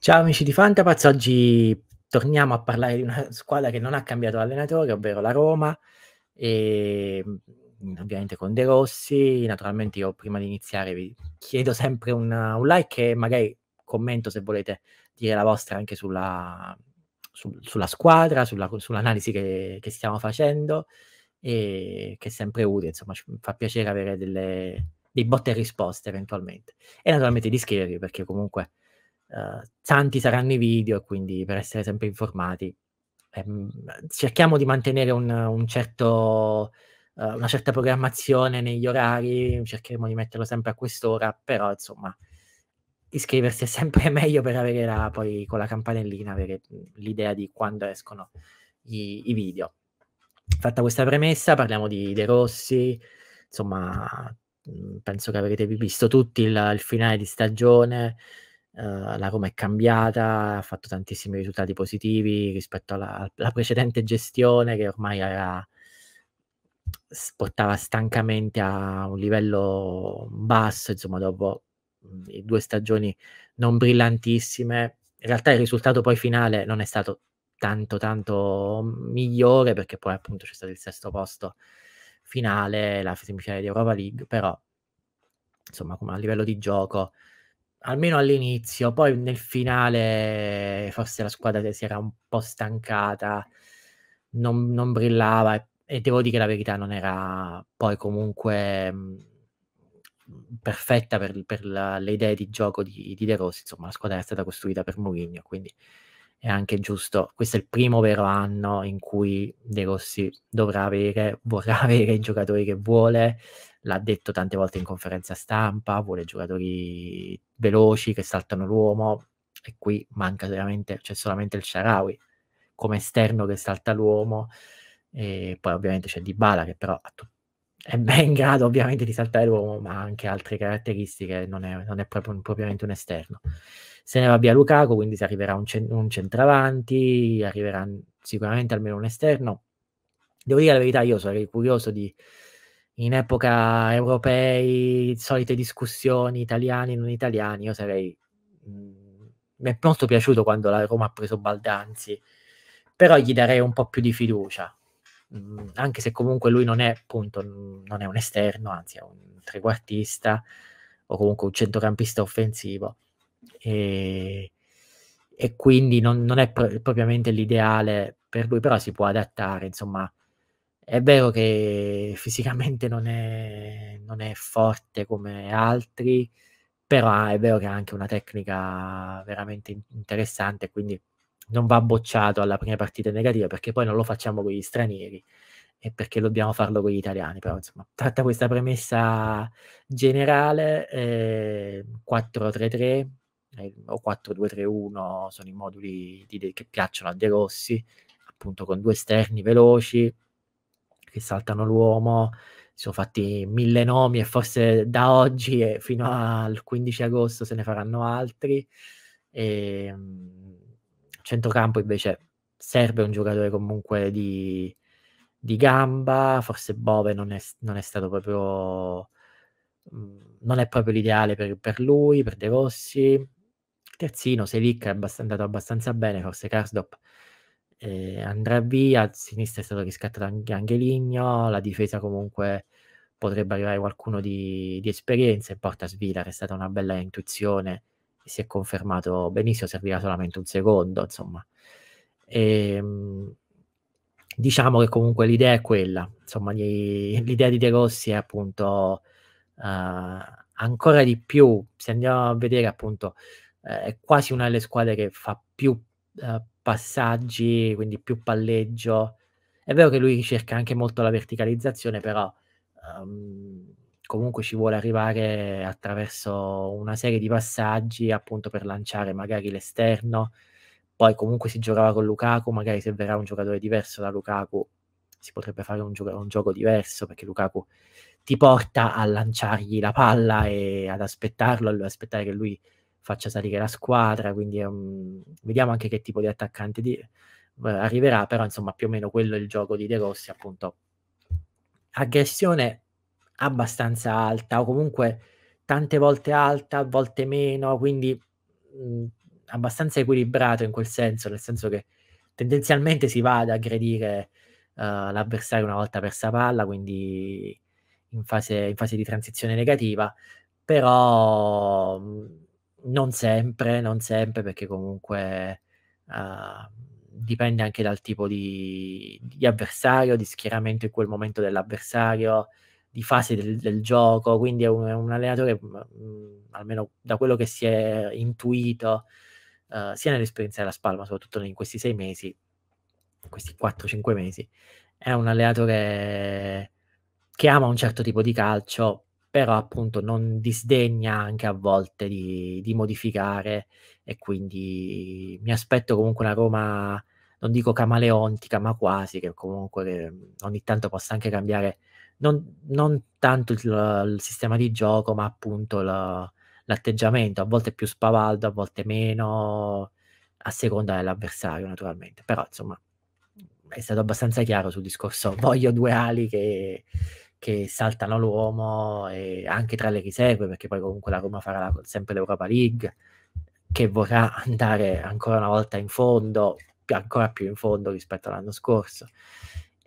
Ciao amici di Fantapazz, oggi torniamo a parlare di una squadra che non ha cambiato allenatore, ovvero la Roma, e ehm, ovviamente con De Rossi. Naturalmente io prima di iniziare vi chiedo sempre una, un like e magari commento se volete dire la vostra anche sulla, su, sulla squadra, sulla, sull'analisi che, che, stiamo facendo, e che è sempre utile, insomma ci fa piacere avere delle, dei botte e risposte eventualmente. E naturalmente di iscrivervi perché comunque eh, tanti saranno i video, quindi per essere sempre informati. Ehm, cerchiamo di mantenere un, un certo, eh, una certa programmazione negli orari, cercheremo di metterlo sempre a quest'ora, però insomma iscriversi è sempre meglio per avere la, poi con la campanellina avere l'idea di quando escono i, i video. Fatta questa premessa, parliamo di De Rossi, insomma penso che avrete visto tutti il, il finale di stagione, Uhm, la Roma è cambiata, ha fatto tantissimi risultati positivi rispetto alla, alla precedente gestione che ormai era, portava stancamente a un livello basso, insomma dopo mhmm, due stagioni non brillantissime. In realtà il risultato poi finale non è stato tanto tanto migliore perché poi appunto c'è stato il sesto posto finale, la semifinale di Europa League, però insomma a livello di gioco almeno all'inizio, poi nel finale forse la squadra si era un po' stancata, non, non brillava e, e, devo dire che la verità non era poi comunque mm, perfetta per, per la, le idee di gioco di, di De Rossi, insomma la squadra è stata costruita per Mourinho, quindi è anche giusto, questo è il primo vero anno in cui De Rossi dovrà avere, vorrà avere i giocatori che vuole, l'ha detto tante volte in conferenza stampa, vuole giocatori veloci che saltano l'uomo e qui manca veramente, c'è solamente il Sharawi come esterno che salta l'uomo e poi ovviamente c'è Dybala che però è ben in grado ovviamente di saltare l'uomo ma ha anche altre caratteristiche, non è, non è proprio, propriamente un esterno. Se ne va via Lukaku, quindi si arriverà un, cent- un centravanti, arriverà sicuramente almeno un esterno. Devo dire la verità, io sarei curioso di in epoca europei, solite discussioni, italiani, non italiani, io sarei... Mm, mi è molto piaciuto quando la Roma ha preso Baldanzi, però gli darei un po' più di fiducia, mh, mm, anche se comunque lui non è, appunto, non è un esterno, anzi è un trequartista o comunque un centrocampista offensivo. E, e quindi non, non è pro- propriamente l'ideale per lui, però si può adattare, insomma, è vero che fisicamente non è, non è forte come altri, però ah, è vero che ha anche una tecnica veramente interessante, quindi non va bocciato alla prima partita negativa perché poi non lo facciamo con gli stranieri e perché dobbiamo farlo con gli italiani. Però insomma, tratta questa premessa generale, eh, 4-3-3 eh, o 4-2-3-1 sono i moduli di, che piacciono a De Rossi, appunto con due esterni veloci, che saltano l'uomo, si sono fatti mille nomi e forse da oggi fino al 15 agosto se ne faranno altri. E, ehm, centrocampo invece serve un giocatore comunque di, di gamba, forse Bove non è, non è stato proprio mm, non è proprio l'ideale per, per, lui, per De Rossi. Terzino, Selic è andato abbastanza bene, forse Karsdop eh, andrà via, a sinistra è stato riscattato anche Angeligno, la difesa comunque potrebbe arrivare qualcuno di, di esperienza E porta Svilar, è stata una bella intuizione, si è confermato benissimo, servirà solamente un secondo, insomma. E, ehm, diciamo che comunque l'idea è quella, insomma, gli, l'idea di De Rossi è appunto uh, ancora di più, se andiamo a vedere appunto, uh, è quasi una delle squadre che fa più... Uh, passaggi, quindi più palleggio. È vero che lui cerca anche molto la verticalizzazione, però um, comunque ci vuole arrivare attraverso una serie di passaggi appunto per lanciare magari l'esterno. Poi comunque si giocava con Lukaku, magari se verrà un giocatore diverso da Lukaku si potrebbe fare un, gioco, un gioco diverso perché Lukaku ti porta a lanciargli la palla e ad aspettarlo, ad aspettare che lui faccia salire la squadra, quindi un... vediamo anche che tipo di attaccante di... Eh, arriverà, però insomma più o meno quello è il gioco di De Rossi, appunto aggressione abbastanza alta o comunque tante volte alta, a volte meno, quindi mh, mm, abbastanza equilibrato in quel senso, nel senso che tendenzialmente si va ad aggredire uh, l'avversario una volta persa palla, quindi in fase, in fase di transizione negativa, però mh, mm, non sempre, non sempre, perché comunque uh, dipende anche dal tipo di, di, avversario, di schieramento in quel momento dell'avversario, di fase del, del gioco, quindi è un, è un allenatore, mh, almeno da quello che si è intuito, uh, sia nell'esperienza della Spalma, soprattutto in questi sei mesi, questi 4-5 mesi, è un allenatore che ama un certo tipo di calcio, però appunto non disdegna anche a volte di, di modificare e quindi mi aspetto comunque una Roma, non dico camaleontica, ma quasi, che comunque ogni tanto possa anche cambiare non, non tanto il, il, sistema di gioco, ma appunto la, l'atteggiamento, a volte più spavaldo, a volte meno, a seconda dell'avversario naturalmente, però insomma è stato abbastanza chiaro sul discorso voglio due ali che che saltano l'uomo e anche tra le riserve, perché poi comunque la Roma farà la, sempre l'Europa League, che vorrà andare ancora una volta in fondo, più, ancora più in fondo rispetto all'anno scorso,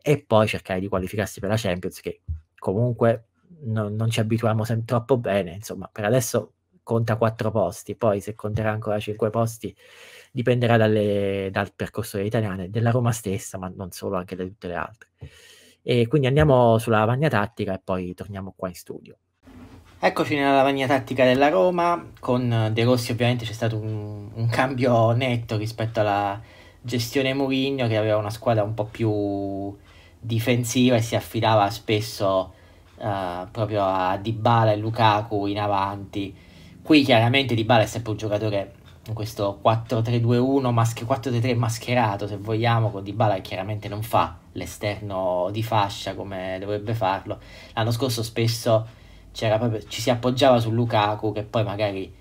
e poi cercare di qualificarsi per la Champions, che comunque no, non ci abituiamo sempre troppo bene, insomma, per adesso conta quattro posti, poi se conterà ancora cinque posti dipenderà dalle, dal percorso dell'italiana e della Roma stessa, ma non solo, anche da tutte le altre. E quindi andiamo sulla lavagna tattica e poi torniamo qua in studio. Eccoci nella lavagna tattica della Roma, con De Rossi ovviamente c'è stato un, un cambio netto rispetto alla gestione Mourinho che aveva una squadra un po' più difensiva e si affidava spesso uh, proprio a Dybala e Lukaku in avanti. Qui chiaramente Dybala è sempre un giocatore in questo 4-3-2-1, mascher- 4-3-3 mascherato se vogliamo, con Dybala che chiaramente non fa l'esterno di fascia come dovrebbe farlo. L'anno scorso spesso proprio, ci si appoggiava su Lukaku che poi magari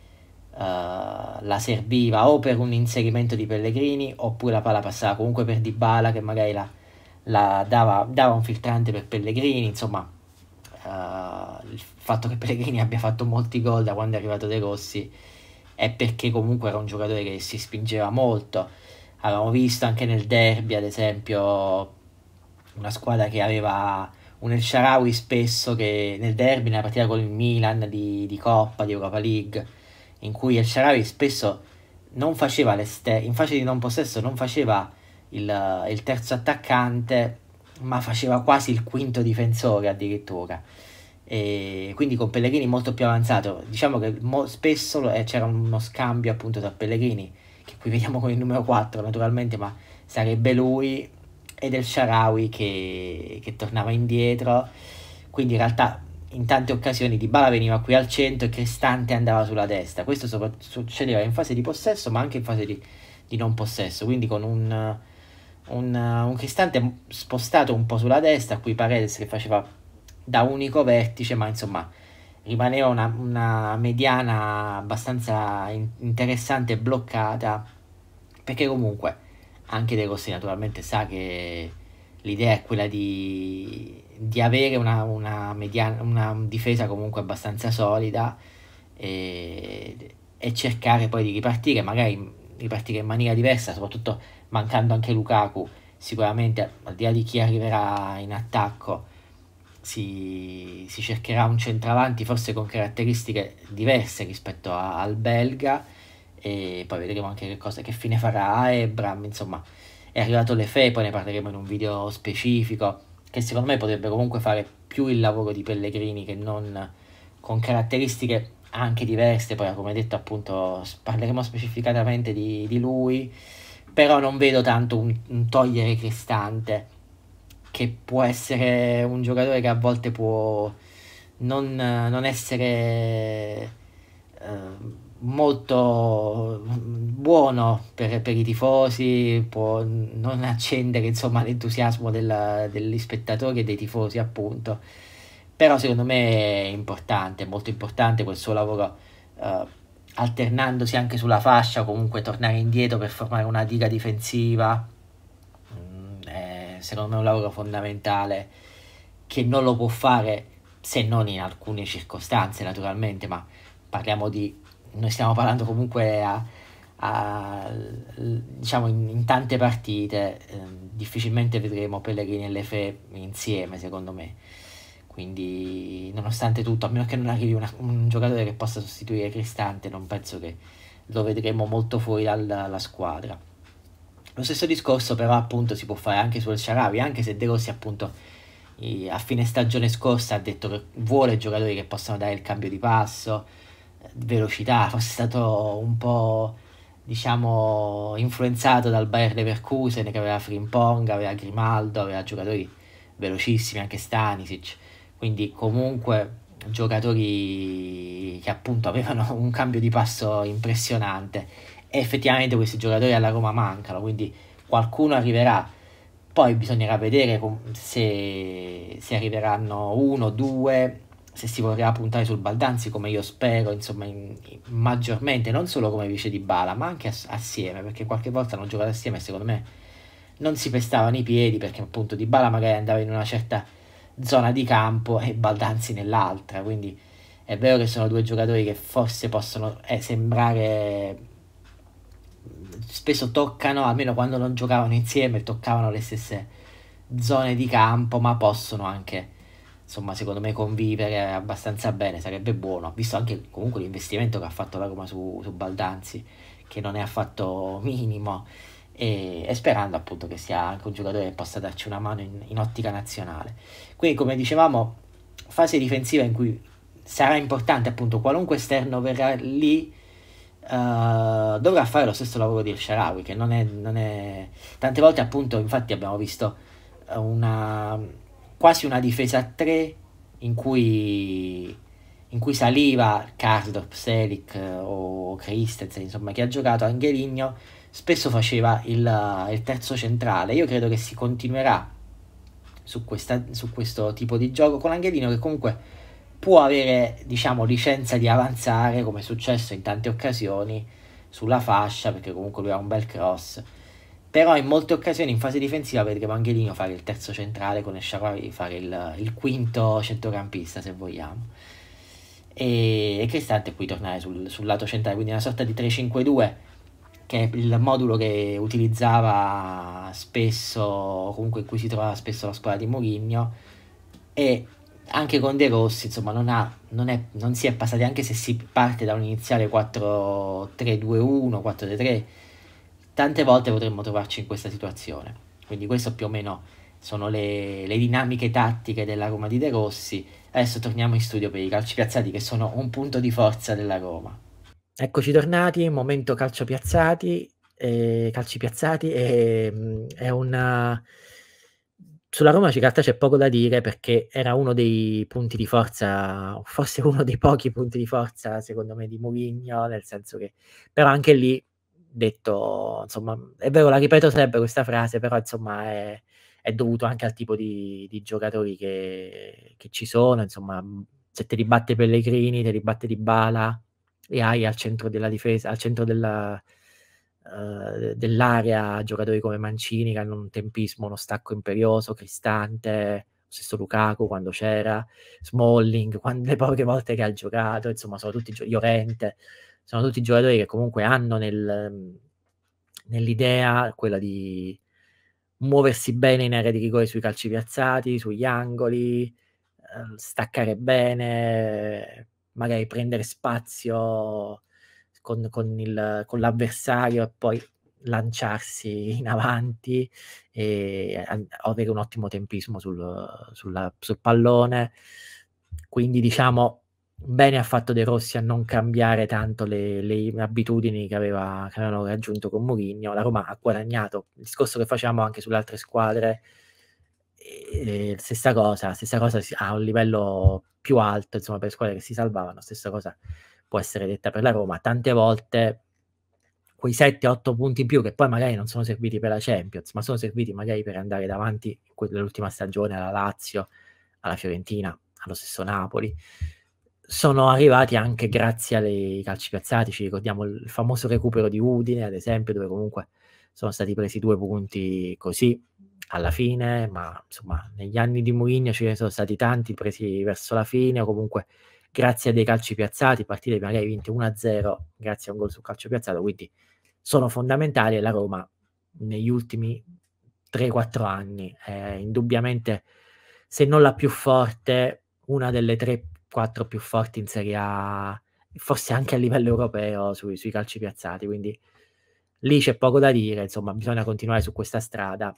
uh, la serviva o per un inserimento di Pellegrini oppure la palla passava comunque per Dybala che magari la, la dava, dava, un filtrante per Pellegrini, insomma uh, il fatto che Pellegrini abbia fatto molti gol da quando è arrivato De Rossi è perché comunque era un giocatore che si spingeva molto. Avevamo visto anche nel derby, ad esempio, una squadra che aveva un El Sharawi spesso che nel derby, nella partita con il Milan di, di Coppa, di Europa League, in cui El Sharawi spesso non faceva l'esterno, in fase di non possesso non faceva il, il, terzo attaccante, ma faceva quasi il quinto difensore addirittura. E quindi con Pellegrini molto più avanzato, diciamo che mo- spesso eh, c'era uno scambio appunto tra Pellegrini, che qui vediamo con il numero 4 naturalmente, ma sarebbe lui e del Sharawi che, che, tornava indietro. Quindi in realtà in tante occasioni Dybala veniva qui al centro e Cristante andava sulla destra. Questo so- succedeva in fase di possesso ma anche in fase di, di non possesso. Quindi con un, un, un, Cristante spostato un po' sulla destra, qui Paredes che faceva da unico vertice ma insomma rimaneva una, una mediana abbastanza in- interessante e bloccata perché comunque anche De Rossi naturalmente sa che l'idea è quella di, di avere una, una, mediana, una, difesa comunque abbastanza solida e, e, cercare poi di ripartire, magari ripartire in maniera diversa, soprattutto mancando anche Lukaku, sicuramente al di là di chi arriverà in attacco si, si cercherà un centravanti forse con caratteristiche diverse rispetto a, al belga e poi vedremo anche che, cosa, che fine farà Ebram, insomma è arrivato le fe, poi ne parleremo in un video specifico, che secondo me potrebbe comunque fare più il lavoro di Pellegrini che non con caratteristiche anche diverse, poi come detto appunto parleremo specificatamente di, di lui, però non vedo tanto un, un, togliere Cristante, che può essere un giocatore che a volte può non, non essere... Eh, molto buono per, per i tifosi, può non accendere insomma, l'entusiasmo della, degli spettatori e dei tifosi appunto, però secondo me è importante, molto importante quel suo lavoro eh, alternandosi anche sulla fascia, comunque tornare indietro per formare una diga difensiva, mm, è, secondo me è un lavoro fondamentale che non lo può fare se non in alcune circostanze naturalmente, ma parliamo di noi stiamo parlando comunque a, a, diciamo in, in, tante partite, eh, difficilmente vedremo Pellegrini e Lefe insieme secondo me. Quindi nonostante tutto, a meno che non arrivi una, un giocatore che possa sostituire Cristante, non penso che lo vedremo molto fuori dal, dalla squadra. Lo stesso discorso però appunto si può fare anche sul Sharawi, anche se De Rossi appunto a fine stagione scorsa ha detto che vuole giocatori che possano dare il cambio di passo, velocità, fosse stato un po' diciamo influenzato dal Bayer Leverkusen che aveva Frimpong, aveva Grimaldo, aveva giocatori velocissimi, anche Stanisic, quindi comunque giocatori che appunto avevano un cambio di passo impressionante e effettivamente questi giocatori alla Roma mancano, quindi qualcuno arriverà, poi bisognerà vedere se, se arriveranno uno, due se si vorrà puntare sul Baldanzi, come io spero, insomma, in, in, maggiormente, non solo come vice di Bala, ma anche ass- assieme, perché qualche volta hanno giocato assieme e secondo me non si pestavano i piedi, perché appunto di Bala magari andava in una certa zona di campo e Baldanzi nell'altra, quindi è vero che sono due giocatori che forse possono eh, sembrare spesso toccano, almeno quando non giocavano insieme, toccavano le stesse zone di campo, ma possono anche insomma, secondo me convivere abbastanza bene, sarebbe buono, visto anche comunque l'investimento che ha fatto la Roma su, su Baldanzi, che non è affatto minimo, e, e, sperando appunto che sia anche un giocatore che possa darci una mano in, in ottica nazionale. Quindi, come dicevamo, fase difensiva in cui sarà importante appunto qualunque esterno verrà lì. Uh, dovrà fare lo stesso lavoro di El Sharawi che non è, non è tante volte appunto infatti abbiamo visto una, quasi una difesa a tre in cui, in cui saliva Cardop, Selic eh, o Christensen, insomma, chi ha giocato Angheligno, spesso faceva il, eh, il, terzo centrale. Io credo che si continuerà su, questa, su questo tipo di gioco con Anghelino che comunque può avere diciamo, licenza di avanzare come è successo in tante occasioni sulla fascia perché comunque lui ha un bel cross però in molte occasioni in fase difensiva vedremo Angelino fare il terzo centrale con Esciarari fare il, il, quinto centrocampista se vogliamo e, e Cristante qui tornare sul, sul, lato centrale quindi una sorta di 3-5-2 che è il modulo che utilizzava spesso comunque in cui si trovava spesso la squadra di Mourinho e anche con De Rossi insomma non, ha, non, è, non si è passati anche se si parte da un iniziale 4-3-2-1 4-3-3 tante volte potremmo trovarci in questa situazione. Quindi queste più o meno sono le, le dinamiche tattiche della Roma di De Rossi. Adesso torniamo in studio per i calci piazzati che sono un punto di forza della Roma. Eccoci tornati, momento calcio piazzati, eh, calci piazzati è, mm, è una... Sulla Roma in realtà c'è poco da dire perché era uno dei punti di forza, forse uno dei pochi punti di forza secondo me di Mourinho, nel senso che però anche lì detto, insomma, è vero, la ripeto sempre questa frase, però insomma è, è dovuto anche al tipo di, di giocatori che, che, ci sono, insomma, se te li batte Pellegrini, te li batte Di Bala e hai al centro della difesa, al centro della, uh, dell'area giocatori come Mancini che hanno un tempismo, uno stacco imperioso, Cristante, stesso Lukaku quando c'era, Smalling, quando, le poche volte che ha giocato, insomma, sono tutti gio- Llorente, sono tutti giocatori che comunque hanno nel, mm, nell'idea quella di muoversi bene in area di rigore sui calci piazzati, sugli angoli, ehm, staccare bene, magari prendere spazio con, con, il, con l'avversario e poi lanciarsi in avanti e avere un ottimo tempismo sul, sulla, sul pallone. Quindi diciamo bene ha fatto De Rossi a non cambiare tanto le, le abitudini che, aveva, che avevano raggiunto con Mourinho. La Roma ha guadagnato il discorso che facciamo anche sulle altre squadre. E, eh, e stessa cosa, stessa cosa a un livello più alto, insomma, per squadre che si salvavano, stessa cosa può essere detta per la Roma. Tante volte quei 7-8 punti in più che poi magari non sono serviti per la Champions, ma sono serviti magari per andare davanti nell'ultima stagione alla Lazio, alla Fiorentina, allo stesso Napoli sono arrivati anche grazie ai calci piazzati, ci ricordiamo il famoso recupero di Udine, ad esempio, dove comunque sono stati presi due punti così alla fine, ma insomma negli anni di Mourinho ce ne sono stati tanti presi verso la fine o comunque grazie a dei calci piazzati, partite magari vinte 1-0 grazie a un gol sul calcio piazzato, quindi sono fondamentali e la Roma negli ultimi 3-4 anni è indubbiamente se non la più forte, una delle tre quattro più forti in Serie A, forse anche a livello europeo sui, sui calci piazzati, quindi lì c'è poco da dire, insomma, bisogna continuare su questa strada.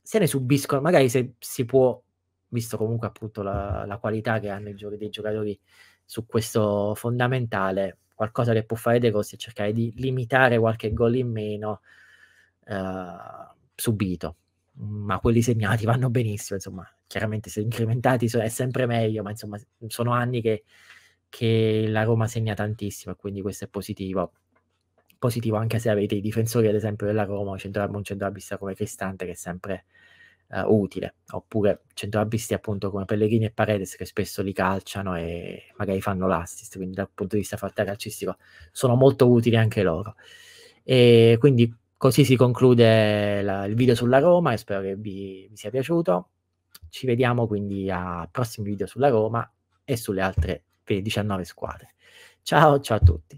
Se ne subiscono, magari se si può, visto comunque appunto la, la qualità che hanno i giochi dei giocatori su questo fondamentale, qualcosa che può fare De Rossi è cercare di limitare qualche gol in meno eh, subito, ma quelli segnati vanno benissimo, insomma, chiaramente se incrementati è sempre meglio, ma insomma sono anni che, che la Roma segna tantissimo e quindi questo è positivo. Positivo anche se avete i difensori, ad esempio, della Roma, un centroabista come Cristante che è sempre uh, utile, oppure centroambisti appunto come Pellegrini e Paredes che spesso li calciano e magari fanno l'assist, quindi dal punto di vista fatta calcistico sono molto utili anche loro. E quindi così si conclude la, il video sulla Roma e spero che vi, vi sia piaciuto. Ci vediamo quindi a prossimi video sulla Roma e sulle altre 19 squadre. Ciao, ciao a tutti.